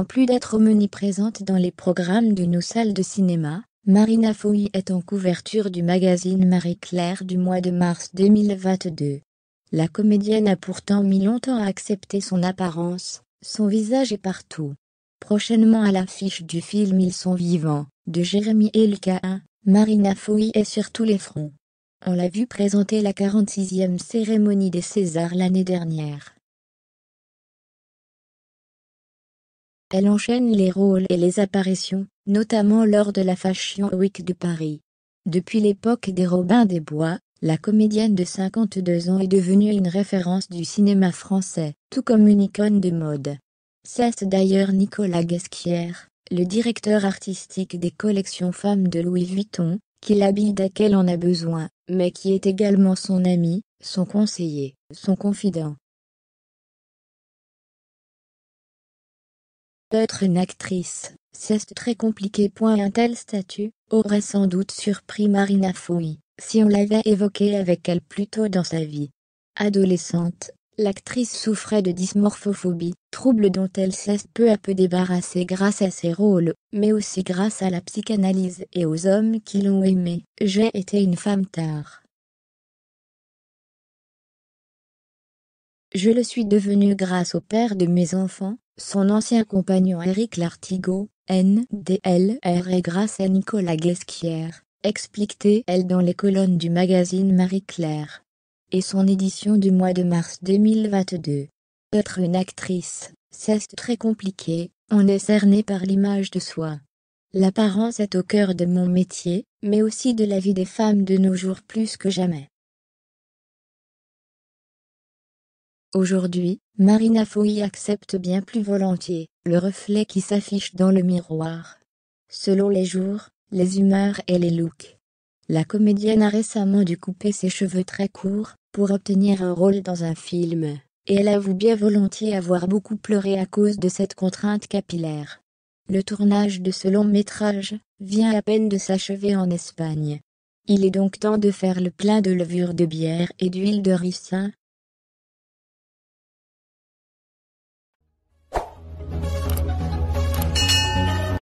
En plus d'être omniprésente dans les programmes de nos salles de cinéma, Marina Foy est en couverture du magazine Marie-Claire du mois de mars 2022. La comédienne a pourtant mis longtemps à accepter son apparence, son visage est partout. Prochainement à l'affiche du film Ils sont vivants, de Jérémy Elkaïn, Marina Foy est sur tous les fronts. On l'a vu présenter la 46e cérémonie des Césars l'année dernière. Elle enchaîne les rôles et les apparitions, notamment lors de la Fashion Week de Paris. Depuis l'époque des Robins des Bois, la comédienne de 52 ans est devenue une référence du cinéma français, tout comme une icône de mode. C'est d'ailleurs Nicolas Gasquière, le directeur artistique des collections femmes de Louis Vuitton, qui l'habille dès qu'elle en a besoin, mais qui est également son ami, son conseiller, son confident, Être une actrice, c'est très compliqué. Un tel statut aurait sans doute surpris Marina Fouy, si on l'avait évoqué avec elle plus tôt dans sa vie. Adolescente, l'actrice souffrait de dysmorphophobie, trouble dont elle s'est peu à peu débarrassée grâce à ses rôles, mais aussi grâce à la psychanalyse et aux hommes qui l'ont aimée. J'ai été une femme tard. Je le suis devenue grâce au père de mes enfants, son ancien compagnon Eric Lartigot, NDLR et grâce à Nicolas Guesquière, expliquait-elle dans les colonnes du magazine Marie-Claire. Et son édition du mois de mars 2022. Être une actrice, c'est très compliqué, on est cerné par l'image de soi. L'apparence est au cœur de mon métier, mais aussi de la vie des femmes de nos jours plus que jamais. Aujourd'hui, Marina Foy accepte bien plus volontiers le reflet qui s'affiche dans le miroir. Selon les jours, les humeurs et les looks. La comédienne a récemment dû couper ses cheveux très courts pour obtenir un rôle dans un film, et elle avoue bien volontiers avoir beaucoup pleuré à cause de cette contrainte capillaire. Le tournage de ce long métrage vient à peine de s'achever en Espagne. Il est donc temps de faire le plein de levure de bière et d'huile de ricin